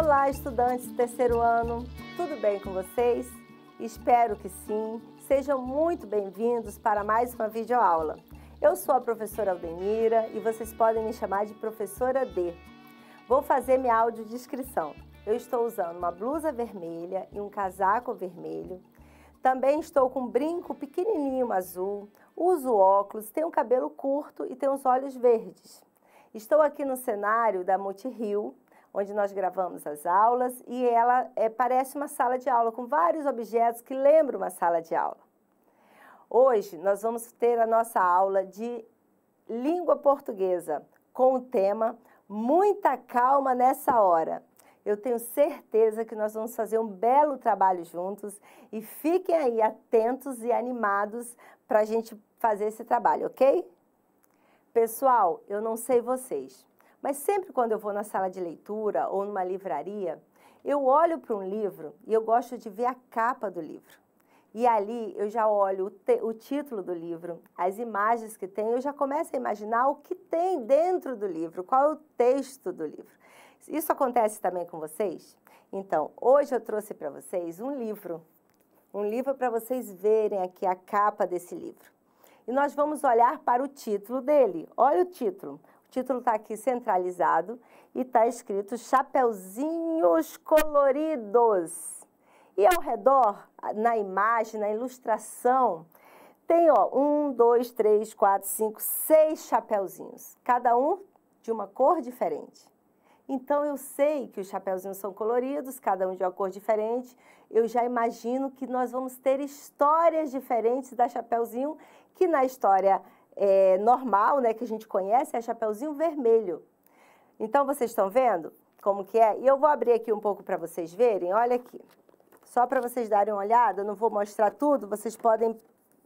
Olá, estudantes do terceiro ano, tudo bem com vocês? Espero que sim. Sejam muito bem-vindos para mais uma videoaula. Eu sou a professora Aldenira e vocês podem me chamar de professora D. Vou fazer minha audiodescrição. Eu estou usando uma blusa vermelha e um casaco vermelho. Também estou com um brinco pequenininho azul, uso óculos, tenho cabelo curto e tenho os olhos verdes. Estou aqui no cenário da Monte Rio, onde nós gravamos as aulas, e ela é, parece uma sala de aula, com vários objetos que lembram uma sala de aula. Hoje nós vamos ter a nossa aula de língua portuguesa, com o tema Muita Calma Nessa Hora. Eu tenho certeza que nós vamos fazer um belo trabalho juntos e fiquem aí atentos e animados para a gente fazer esse trabalho, ok? Pessoal, eu não sei vocês, mas sempre quando eu vou na sala de leitura ou numa livraria, eu olho para um livro e eu gosto de ver a capa do livro. E ali eu já olho o, o, título do livro, as imagens que tem, eu já começo a imaginar o que tem dentro do livro, qual é o texto do livro. Isso acontece também com vocês? Então, hoje eu trouxe para vocês um livro, um livro para vocês verem aqui a capa desse livro. E nós vamos olhar para o título dele. Olha o título: o título está aqui centralizado e está escrito Chapeuzinhos Coloridos. E ao redor, na imagem, na ilustração, tem ó, um, dois, três, quatro, cinco, seis chapeuzinhos, cada um de uma cor diferente. Então eu sei que os chapeuzinhos são coloridos, cada um de uma cor diferente. Eu já imagino que nós vamos ter histórias diferentes da Chapeuzinho, que na história é, normal, né, que a gente conhece, é Chapeuzinho Vermelho. Então, vocês estão vendo como que é? E eu vou abrir aqui um pouco para vocês verem. Olha aqui. Só para vocês darem uma olhada, não vou mostrar tudo, vocês podem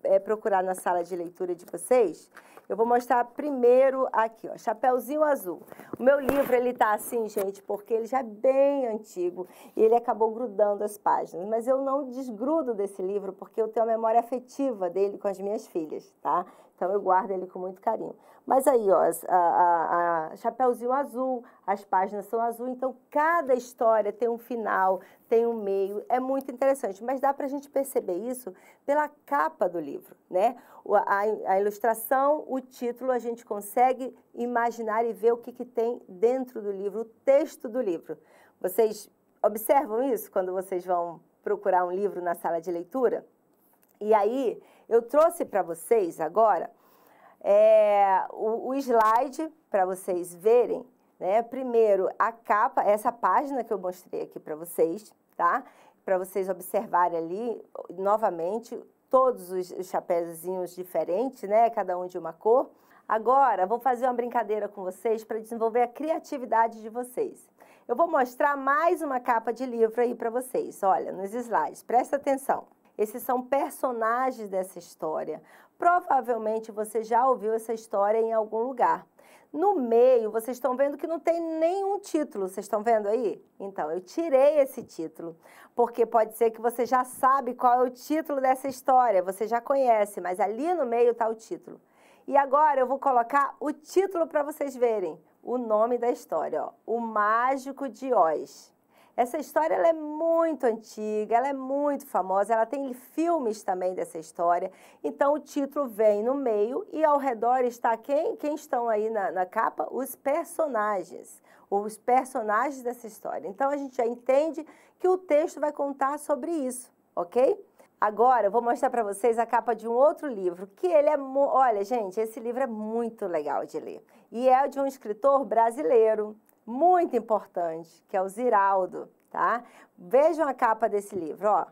é, procurar na sala de leitura de vocês. Eu vou mostrar primeiro aqui, ó, Chapeuzinho Azul. O meu livro, ele tá assim, gente, porque ele já é bem antigo e ele acabou grudando as páginas. Mas eu não desgrudo desse livro porque eu tenho a memória afetiva dele com as minhas filhas, tá? Então eu guardo ele com muito carinho. Mas aí, ó, a, a, a Azul, as páginas são azul, então cada história tem um final, tem um meio, é muito interessante. Mas dá para a gente perceber isso pela capa do livro, né? A, a, ilustração, o título, a gente consegue imaginar e ver o que, que tem dentro do livro, o texto do livro. Vocês observam isso quando vocês vão procurar um livro na sala de leitura? E aí, eu trouxe para vocês agora é, o, o slide para vocês verem, né? Primeiro, a capa, essa página que eu mostrei aqui para vocês, tá? Para vocês observarem ali, novamente, todos os, os chapéuzinhos diferentes, né? Cada um de uma cor. Agora, vou fazer uma brincadeira com vocês para desenvolver a criatividade de vocês. Eu vou mostrar mais uma capa de livro aí para vocês. Olha, nos slides, presta atenção. Esses são personagens dessa história. Provavelmente você já ouviu essa história em algum lugar. No meio, vocês estão vendo que não tem nenhum título, vocês estão vendo aí? Então, eu tirei esse título, porque pode ser que você já sabe qual é o título dessa história, você já conhece, mas ali no meio está o título. E agora eu vou colocar o título para vocês verem, o nome da história, ó, O Mágico de Oz. Essa história é muito antiga, ela é muito famosa, ela tem filmes também dessa história. Então o título vem no meio e ao redor está quem, quem estão aí na, na capa? Os personagens, os personagens dessa história. Então a gente já entende que o texto vai contar sobre isso, ok? Agora eu vou mostrar para vocês a capa de um outro livro, que ele é, olha, gente, esse livro é muito legal de ler. E é de um escritor brasileiro muito importante, que é o Ziraldo, tá? Vejam a capa desse livro, ó.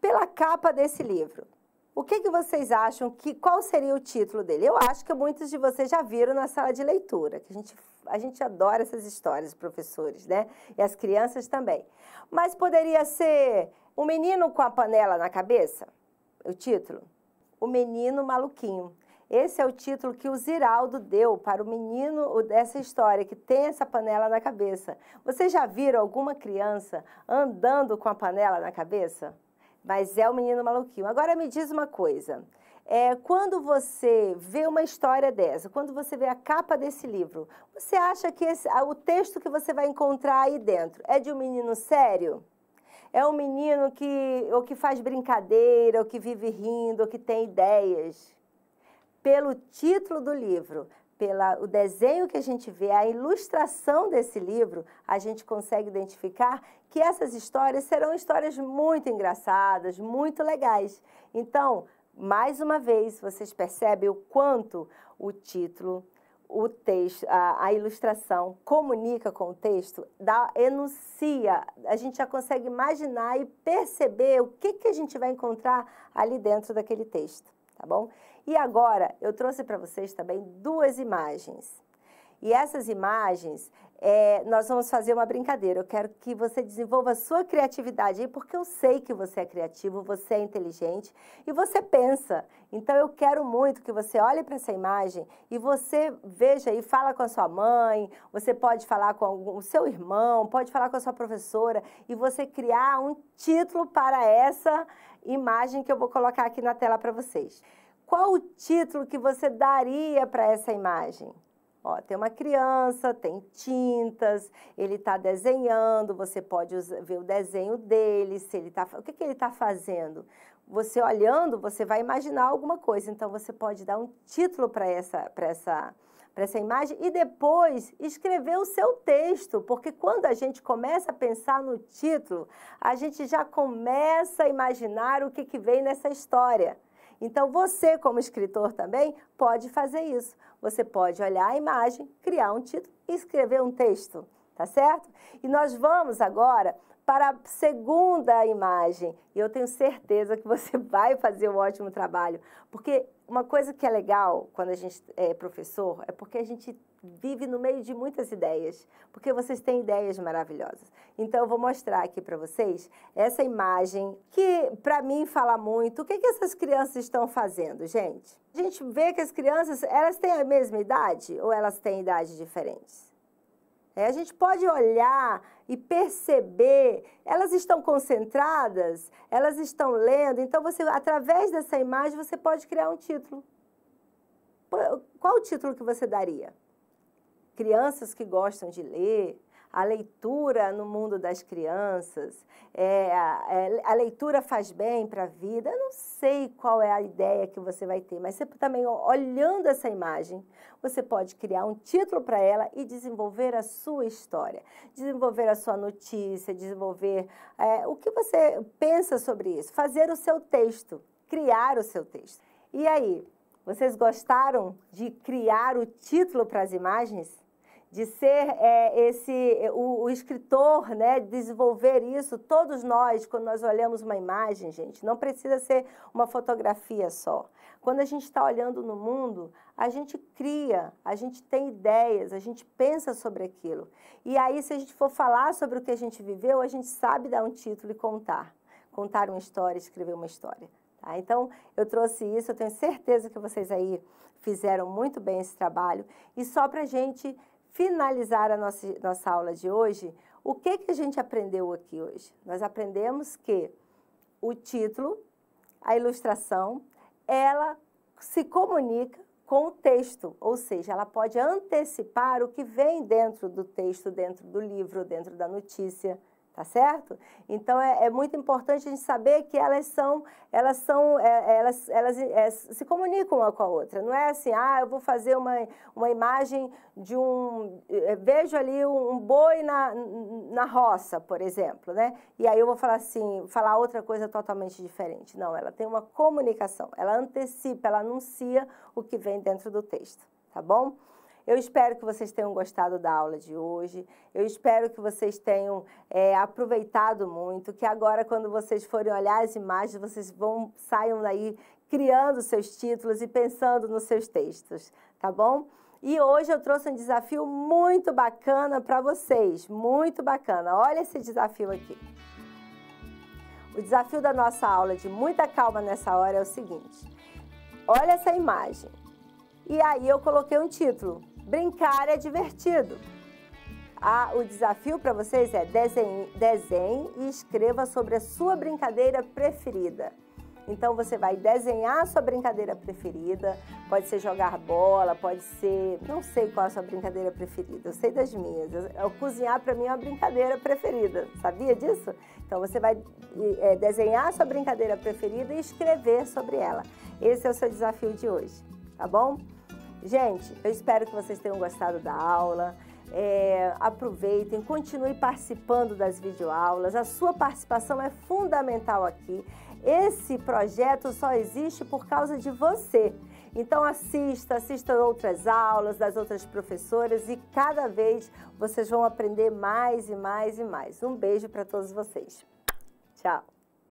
Pela capa desse livro, o que, que vocês acham que qual seria o título dele? Eu acho que muitos de vocês já viram na sala de leitura, que a gente, a gente adora essas histórias, professores, né? E as crianças também. Mas poderia ser O Menino com a Panela na Cabeça? O título? O Menino Maluquinho. Esse é o título que o Ziraldo deu para o menino dessa história, que tem essa panela na cabeça. Vocês já viram alguma criança andando com a panela na cabeça? Mas é o menino maluquinho. Agora me diz uma coisa. É, quando você vê uma história dessa, quando você vê a capa desse livro, você acha que esse, o texto que você vai encontrar aí dentro é de um menino sério? É um menino que ou que faz brincadeira, ou que vive rindo, ou que tem ideias? pelo título do livro, pelo desenho que a gente vê, a ilustração desse livro, a gente consegue identificar que essas histórias serão histórias muito engraçadas, muito legais. Então, mais uma vez, vocês percebem o quanto o título, o texto, a, a ilustração comunica com o texto, dá, enuncia, a gente já consegue imaginar e perceber o que, que a gente vai encontrar ali dentro daquele texto tá bom? E agora eu trouxe para vocês também duas imagens. E essas imagens, é, nós vamos fazer uma brincadeira. Eu quero que você desenvolva a sua criatividade, aí, porque eu sei que você é criativo, você é inteligente e você pensa. Então eu quero muito que você olhe para essa imagem e você veja e fala com a sua mãe, você pode falar com algum, o seu irmão, pode falar com a sua professora e você criar um título para essa imagem que eu vou colocar aqui na tela para vocês. Qual o título que você daria para essa imagem? Ó, tem uma criança, tem tintas, ele está desenhando, você pode usar, ver o desenho dele, se ele tá, o que, que ele está fazendo. Você olhando, você vai imaginar alguma coisa, então você pode dar um título para essa, pra essa, para essa imagem e depois escrever o seu texto, porque quando a gente começa a pensar no título, a gente já começa a imaginar o que, que vem nessa história. Então, você, como escritor também, pode fazer isso. Você pode olhar a imagem, criar um título e escrever um texto, tá certo? E nós vamos agora para a segunda imagem. E eu tenho certeza que você vai fazer um ótimo trabalho, porque uma coisa que é legal quando a gente é professor é porque a gente vive no meio de muitas ideias, porque vocês têm ideias maravilhosas. Então eu vou mostrar aqui para vocês essa imagem que para mim fala muito. O que, que essas crianças estão fazendo, gente? A gente vê que as crianças, elas têm a mesma idade ou elas têm idades diferentes? É, a gente pode olhar e perceber, elas estão concentradas, elas estão lendo, então você, através dessa imagem, você pode criar um título. Qual o título que você daria? Crianças que gostam de ler, a leitura no mundo das crianças, é, a, é, a, leitura faz bem para a vida. Eu não sei qual é a ideia que você vai ter, mas você também, olhando essa imagem, você pode criar um título para ela e desenvolver a sua história, desenvolver a sua notícia, desenvolver é, o que você pensa sobre isso, fazer o seu texto, criar o seu texto. E aí, vocês gostaram de criar o título para as imagens? de ser é, esse é, o, o, escritor, né, desenvolver isso. Todos nós, quando nós olhamos uma imagem, gente, não precisa ser uma fotografia só. Quando a gente está olhando no mundo, a gente cria, a gente tem ideias, a gente pensa sobre aquilo. E aí, se a gente for falar sobre o que a gente viveu, a gente sabe dar um título e contar, contar uma história, escrever uma história. Tá? Então, eu trouxe isso, eu tenho certeza que vocês aí fizeram muito bem esse trabalho. E só para a gente finalizar a nossa, nossa aula de hoje, o que, que a gente aprendeu aqui hoje? Nós aprendemos que o título, a ilustração, ela se comunica com o texto, ou seja, ela pode antecipar o que vem dentro do texto, dentro do livro, dentro da notícia tá certo? Então é, é, muito importante a gente saber que elas são, elas são, é, elas, elas é, se comunicam uma com a outra. Não é assim, ah, eu vou fazer uma, uma imagem de um, eh, vejo ali um, um boi na, na roça, por exemplo, né? E aí eu vou falar assim, falar outra coisa totalmente diferente. Não, ela tem uma comunicação, ela antecipa, ela anuncia o que vem dentro do texto, tá bom? Eu espero que vocês tenham gostado da aula de hoje. Eu espero que vocês tenham é, aproveitado muito. Que agora, quando vocês forem olhar as imagens, vocês vão saiam daí criando seus títulos e pensando nos seus textos, tá bom? E hoje eu trouxe um desafio muito bacana para vocês, muito bacana. Olha esse desafio aqui. O desafio da nossa aula de muita calma nessa hora é o seguinte: olha essa imagem. E aí eu coloquei um título, Brincar é divertido. Ah, o desafio para vocês é desenhe, desenhe e escreva sobre a sua brincadeira preferida. Então você vai desenhar a sua brincadeira preferida, pode ser jogar bola, pode ser, não sei qual é a sua brincadeira preferida, eu sei das minhas. Eu, cozinhar para mim é uma brincadeira preferida, sabia disso? Então você vai é, desenhar a sua brincadeira preferida e escrever sobre ela. Esse é o seu desafio de hoje, tá bom? Gente, eu espero que vocês tenham gostado da aula. É, aproveitem, continue participando das videoaulas. A sua participação é fundamental aqui. Esse projeto só existe por causa de você. Então assista, assista outras aulas das outras professoras e cada vez vocês vão aprender mais e mais e mais. Um beijo para todos vocês. Tchau.